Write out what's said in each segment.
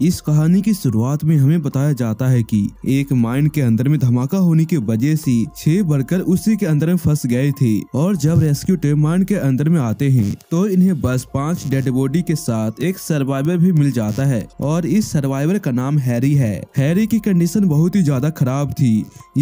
इस कहानी की शुरुआत में हमें बताया जाता है कि एक माइंड के अंदर में धमाका होने की वजह से छह वर्कर उसी के अंदर में फंस गए थे और जब रेस्क्यू टीम माइंड के अंदर में आते हैं तो इन्हें बस पांच डेड बॉडी के साथ एक सर्वाइवर भी मिल जाता है और इस सर्वाइवर का नाम हैरी है हैरी की कंडीशन बहुत ही ज्यादा खराब थी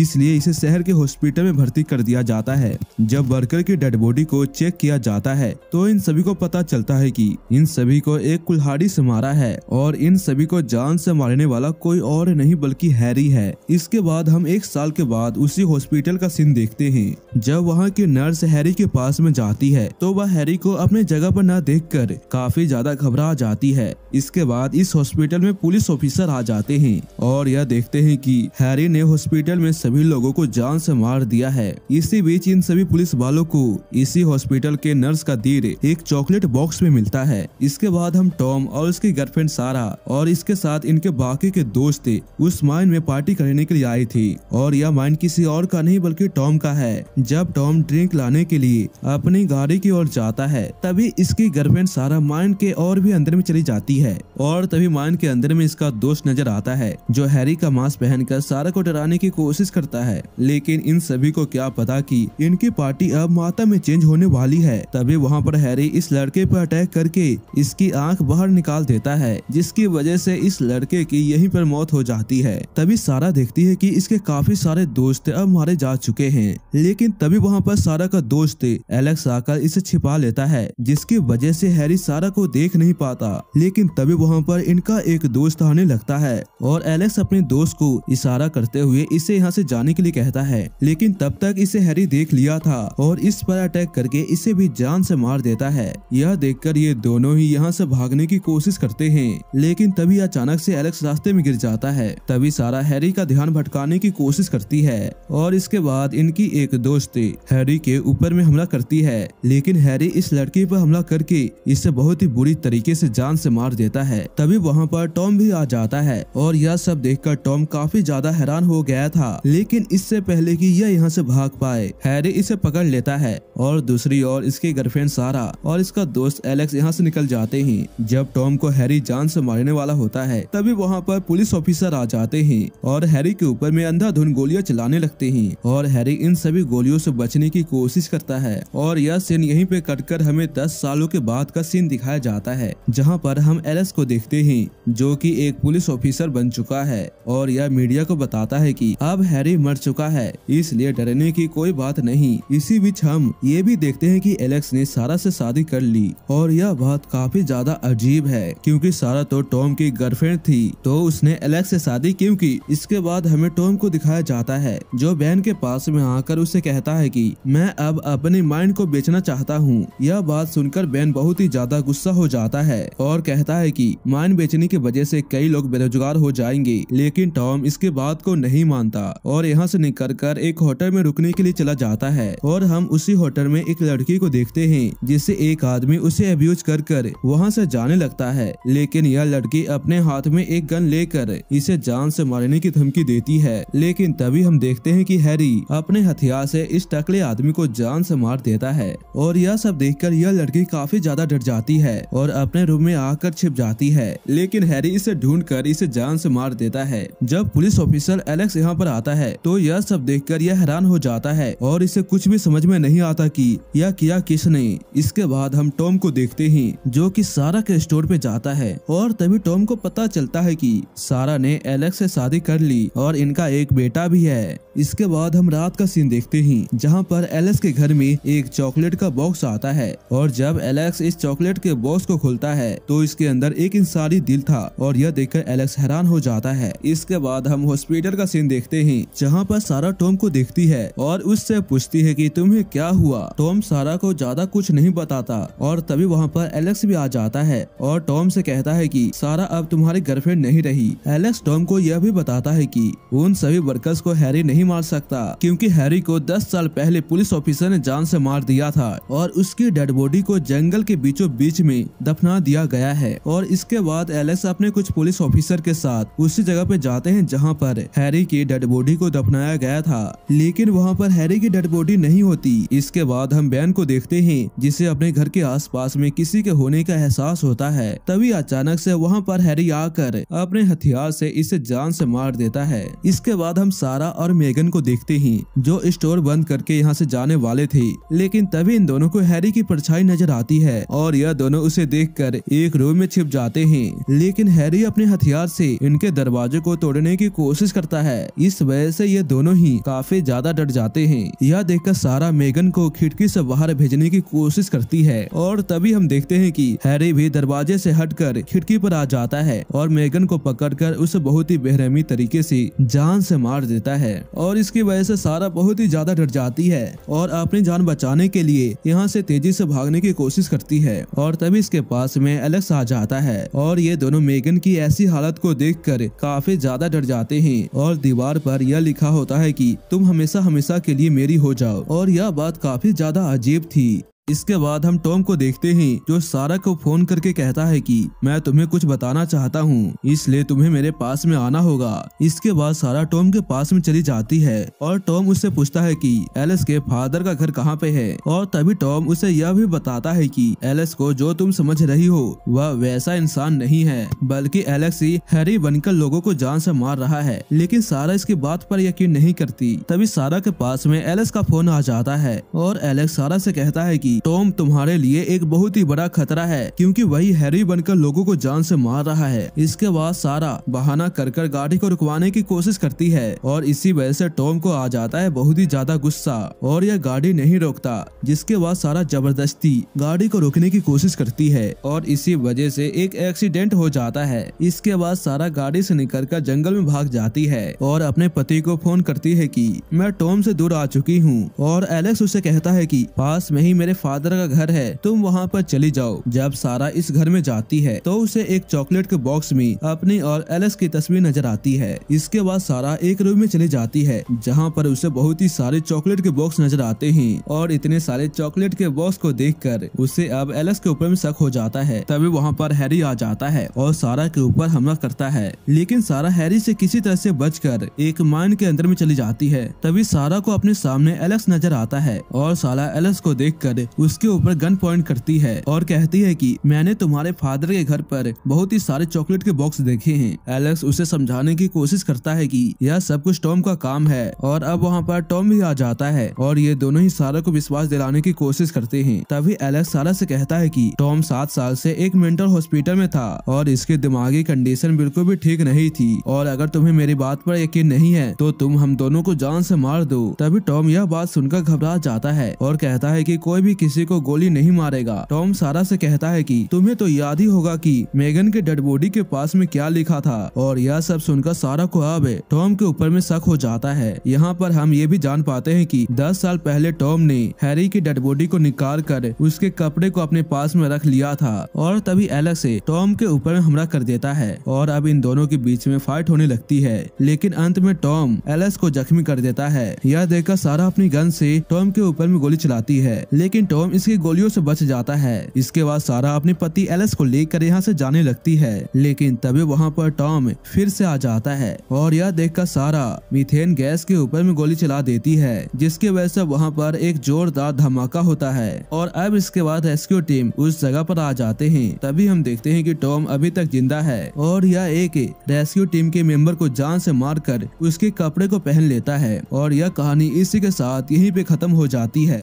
इसलिए इसे शहर के हॉस्पिटल में भर्ती कर दिया जाता है जब वर्कर की डेड बॉडी को चेक किया जाता है तो इन सभी को पता चलता है की इन सभी को एक कुल्हाड़ी से मारा है और इन सभी बॉबी को जान से मारने वाला कोई और नहीं बल्कि हैरी है इसके बाद हम एक साल के बाद उसी हॉस्पिटल का सीन देखते हैं जब वहाँ की नर्स हैरी के पास में जाती है तो वह हैरी को अपने जगह पर न देखकर काफी ज्यादा घबरा जाती है इसके बाद इस हॉस्पिटल में पुलिस ऑफिसर आ जाते हैं और यह देखते है की हैरी ने हॉस्पिटल में सभी लोगो को जान से मार दिया है इसी बीच इन सभी पुलिस वालों को इसी हॉस्पिटल के नर्स का दीर एक चॉकलेट बॉक्स में मिलता है इसके बाद हम टॉम और उसकी गर्लफ्रेंड सारा और इसके साथ इनके बाकी के दोस्त उस माइन में पार्टी करने के लिए आई थी और यह माइन किसी और का नहीं बल्कि टॉम का है जब टॉम ड्रिंक लाने के लिए अपनी गाड़ी की ओर जाता है तभी इसकी गर्लफ्रेंड सारा माइन के और भी अंदर में चली जाती है और तभी माइन के अंदर में इसका दोस्त नजर आता है जो हैरी का मास्क पहनकर सारा को डराने की कोशिश करता है लेकिन इन सभी को क्या पता की इनकी पार्टी अब माता में चेंज होने वाली है तभी वहाँ पर हैरी इस लड़के पर अटैक करके इसकी आँख बाहर निकाल देता है जिसकी वजह से इस लड़के की यहीं पर मौत हो जाती है तभी सारा देखती है कि इसके काफी सारे दोस्त अब मारे जा चुके हैं लेकिन तभी वहाँ पर सारा का दोस्त एलेक्स आकर इसे छिपा लेता है जिसकी वजह से हैरी सारा को देख नहीं पाता लेकिन तभी वहाँ पर इनका एक दोस्त आने लगता है और एलेक्स अपने दोस्त को इशारा करते हुए इसे यहाँ से जाने के लिए कहता है लेकिन तब तक इसे हैरी देख लिया था और इस पर अटैक करके इसे भी जान से मार देता है यह देख ये दोनों ही यहाँ से भागने की कोशिश करते हैं लेकिन तभी तभी अचानक से एलेक्स रास्ते में गिर जाता है तभी सारा हैरी का ध्यान भटकाने की कोशिश करती है और इसके बाद इनकी एक दोस्त हैरी के ऊपर में हमला करती है लेकिन हैरी इस लड़की पर हमला करके इसे बहुत ही बुरी तरीके से जान से मार देता है तभी वहाँ पर टॉम भी आ जाता है और यह सब कर टॉम काफी ज्यादा हैरान हो गया था लेकिन इससे पहले की यह यहाँ से भाग पाए हैरी इसे पकड़ लेता है और दूसरी ओर इसकी गर्लफ्रेंड सारा और इसका दोस्त एलेक्स यहाँ से निकल जाते हैं जब टॉम को हैरी जान से मारने वाला होता है तभी वहाँ पर पुलिस ऑफिसर आ जाते हैं और हैरी के ऊपर में अंधाधुन गोलियां चलाने लगते हैं और हैरी इन सभी गोलियों से बचने की कोशिश करता है और यह सीन यहीं पे कटकर हमें दस सालों के बाद का सीन दिखाया जाता है जहाँ पर हम एलेस को देखते है जो की एक पुलिस ऑफिसर बन चुका है और यह मीडिया को बताता है की अब हैरी मर चुका है इसलिए डरने की कोई बात नहीं इसी बीच हम ये भी देखते है की एलेक्स ने सारा ऐसी शादी कर ली और यह बात काफी ज्यादा अजीब है क्योंकि सारा तो टॉम के गर्लफ्रेंड थी तो उसने एलेक्स से शादी क्यों की इसके बाद हमें टॉम को दिखाया जाता है जो बैन के पास में आकर उसे कहता है कि मैं अब अपने माइंड को बेचना चाहता हूँ यह बात सुनकर बैन बहुत ही ज्यादा गुस्सा हो जाता है और कहता है की माइंड बेचने की वजह ऐसी कई लोग बेरोजगार हो जाएंगे लेकिन टॉम इसके बात को नहीं मानता और यहाँ ऐसी निकल कर एक होटल में रुकने के लिए चला जाता है और हम उसी होटल में एक लड़की को देखते हैं जिसे एक आदमी उसे अब्यूज कर कर वहाँ से जाने लगता है लेकिन यह लड़की अब अपने हाथ में एक गन लेकर इसे जान से मारने की धमकी देती है लेकिन तभी हम देखते हैं कि हैरी अपने हथियार से इस टकले आदमी को जान से मार देता है और यह सब देखकर यह लड़की काफी ज्यादा डर जाती है और अपने रूम में आकर छिप जाती है लेकिन हैरी इसे ढूंढ कर इसे जान से मार देता है जब पुलिस ऑफिसर एलेक्स यहाँ पर आता है तो यह सब देख यह हैरान हो जाता है और इसे कुछ भी समझ में नहीं आता कि यह किया किसने इसके बाद हम टॉम को देखते ही जो की सारा के स्टोर पे जाता है और तभी टॉम को को पता चलता है कि सारा ने एलेक्स से शादी कर ली और इनका एक बेटा भी है इसके बाद हम रात का सीन देखते हैं जहां पर एलेक्स के घर में एक चॉकलेट का बॉक्स आता है और जब एलेक्स इस चॉकलेट के बॉक्स को खोलता है तो इसके अंदर एक इंसानी दिल था और यह देखकर एलेक्स हैरान हो जाता है इसके बाद हम हॉस्पिटल का सीन देखते है जहाँ पर सारा टॉम को देखती है और उससे पूछती है की तुम्हें क्या हुआ टॉम सारा को ज्यादा कुछ नहीं बताता और तभी वहाँ पर एलेक्स भी आ जाता है और टॉम से कहता है की सारा अब तुम्हारी गर्लफ्रेंड नहीं रही एलेक्स टॉम को यह भी बताता है कि उन सभी वर्कर्स को हैरी नहीं मार सकता क्योंकि हैरी को 10 साल पहले पुलिस ऑफिसर ने जान से मार दिया था और उसकी डेड बॉडी को जंगल के बीचों बीच में दफना दिया गया है और इसके बाद एलेक्स अपने कुछ पुलिस ऑफिसर के साथ उसी जगह पे जाते हैं जहाँ पर हैरी की डेड बॉडी को दफनाया गया था लेकिन वहाँ पर हैरी की डेड बॉडी नहीं होती इसके बाद हम बैन को देखते है जिसे अपने घर के आस में किसी के होने का एहसास होता है तभी अचानक ऐसी वहाँ पर हैरी आकर अपने हथियार से इसे जान से मार देता है इसके बाद हम सारा और मेगन को देखते ही जो स्टोर बंद करके यहाँ से जाने वाले थे लेकिन तभी इन दोनों को हैरी की परछाई नजर आती है और यह दोनों उसे देख एक रूम में छिप जाते हैं लेकिन हैरी अपने हथियार से इनके दरवाजे को तोड़ने की कोशिश करता है इस वजह से ये दोनों ही काफी ज्यादा डर जाते हैं यह देखकर सारा मेगन को खिड़की से बाहर भेजने की कोशिश करती है और तभी हम देखते हैं कि हैरी भी दरवाजे से हटकर खिड़की पर आ जाता आता है और मेगन को पकड़कर उसे बहुत ही बेहरमी तरीके से जान से मार देता है और इसकी वजह से सारा बहुत ही ज्यादा डर जाती है और अपनी जान बचाने के लिए यहाँ से तेजी से भागने की कोशिश करती है और तभी इसके पास में एलेक्स आ जाता है और ये दोनों मेगन की ऐसी हालत को देख काफी ज्यादा डर जाते हैं और दीवार पर यह लिखा होता है की तुम हमेशा हमेशा के लिए मेरी हो जाओ और यह बात काफी ज्यादा अजीब थी इसके बाद हम टॉम को देखते हैं जो सारा को फोन करके कहता है कि मैं तुम्हें कुछ बताना चाहता हूँ इसलिए तुम्हें मेरे पास में आना होगा इसके बाद सारा टॉम के पास में चली जाती है और टॉम उससे पूछता है कि एलिस के फादर का घर कहाँ पे है और तभी टॉम उसे यह भी बताता है कि एलिस को जो तुम समझ रही हो वह वैसा इंसान नहीं है बल्कि एलेक्स ही हैरी बनकर लोगो को जान से मार रहा है लेकिन सारा इसकी बात पर यकीन नहीं करती तभी सारा के पास में एलेक्स का फोन आ जाता है और एलेक्स सारा से कहता है की थी टॉम तुम्हारे लिए एक बहुत ही बड़ा खतरा है क्योंकि वही हैरी बनकर लोगों को जान से मार रहा है इसके बाद सारा बहाना कर कर गाड़ी को रुकवाने की कोशिश करती है और इसी वजह से टॉम को आ जाता है बहुत ही ज्यादा गुस्सा और यह गाड़ी नहीं रोकता जिसके बाद सारा जबरदस्ती गाड़ी को रोकने की कोशिश करती है और इसी वजह से एक एक्सीडेंट हो जाता है इसके बाद सारा गाड़ी से कर जंगल में भाग जाती है और अपने पति को फोन करती है कि मैं टॉम से दूर आ चुकी हूँ और एलेक्स उसे कहता है कि पास में ही मेरे फादर का घर है तुम वहाँ पर चली जाओ जब सारा इस घर में जाती है तो उसे एक चॉकलेट के बॉक्स में अपनी और एलेक्स की तस्वीर नजर आती है इसके बाद सारा एक रूम में चली जाती है जहाँ पर उसे बहुत ही सारे चॉकलेट के बॉक्स नजर आते हैं और इतने सारे चॉकलेट के बॉक्स को देख कर उसे अब एलेक्स के ऊपर में शक हो जाता है तभी वहाँ पर हैरी आ जाता है और सारा के ऊपर हमला करता है लेकिन सारा हैरी से किसी तरह से बच एक माइंड के अंदर में चली जाती है तभी सारा को अपने सामने एलेक्स नजर आता है और सारा एलेक्स को देखकर उसके ऊपर गन पॉइंट करती है और कहती है कि मैंने तुम्हारे फादर के घर पर बहुत ही सारे चॉकलेट के बॉक्स देखे हैं एलेक्स उसे समझाने की कोशिश करता है कि यह सब कुछ टॉम का काम है और अब वहाँ पर टॉम भी आ जाता है और ये दोनों ही सारा को विश्वास दिलाने की कोशिश करते है तभी एलेक्स सारा ऐसी कहता है की टॉम सात साल ऐसी एक मेंटल हॉस्पिटल में था और इसके दिमागी कंडीशन बिल्कुल भी ठीक नहीं थी और अगर तुम्हें मेरी बात पर यकीन नहीं है तो तुम हम दोनों को जान से मार दो तभी टॉम यह बात सुनकर घबरा जाता है और कहता है कि कोई भी किसी को गोली नहीं मारेगा टॉम सारा से कहता है कि तुम्हें तो याद ही होगा कि मेगन के डेड बॉडी के पास में क्या लिखा था और यह सब सुनकर सारा को अब टॉम के ऊपर में शक हो जाता है यहाँ पर हम ये भी जान पाते हैं कि 10 साल पहले टॉम ने हैरी की डेड बॉडी को निकाल कर उसके कपड़े को अपने पास में रख लिया था और तभी एलेक्स टॉम के ऊपर में हमला कर देता है और अब इन दोनों के बीच में फाइट होने लगती है लेकिन अंत में टॉम एलेक्स को जख्मी कर देता है यह देखकर सारा अपनी गन से टॉम के ऊपर में गोली चलाती है लेकिन टॉम इसकी गोलियों से बच जाता है इसके बाद सारा अपने पति एलिस को लेकर यहाँ से जाने लगती है लेकिन तभी वहाँ पर टॉम फिर से आ जाता है और यह देखकर सारा मिथेन गैस के ऊपर में गोली चला देती है जिसकी वजह से वहाँ पर एक जोरदार धमाका होता है और अब इसके बाद रेस्क्यू टीम उस जगह पर आ जाते हैं तभी हम देखते हैं कि टॉम अभी तक जिंदा है और यह एक रेस्क्यू टीम के मेंबर को जान से मारकर उसके कपड़े को पहन लेता है और यह कहानी इसी के साथ यहीं पे खत्म हो जाती है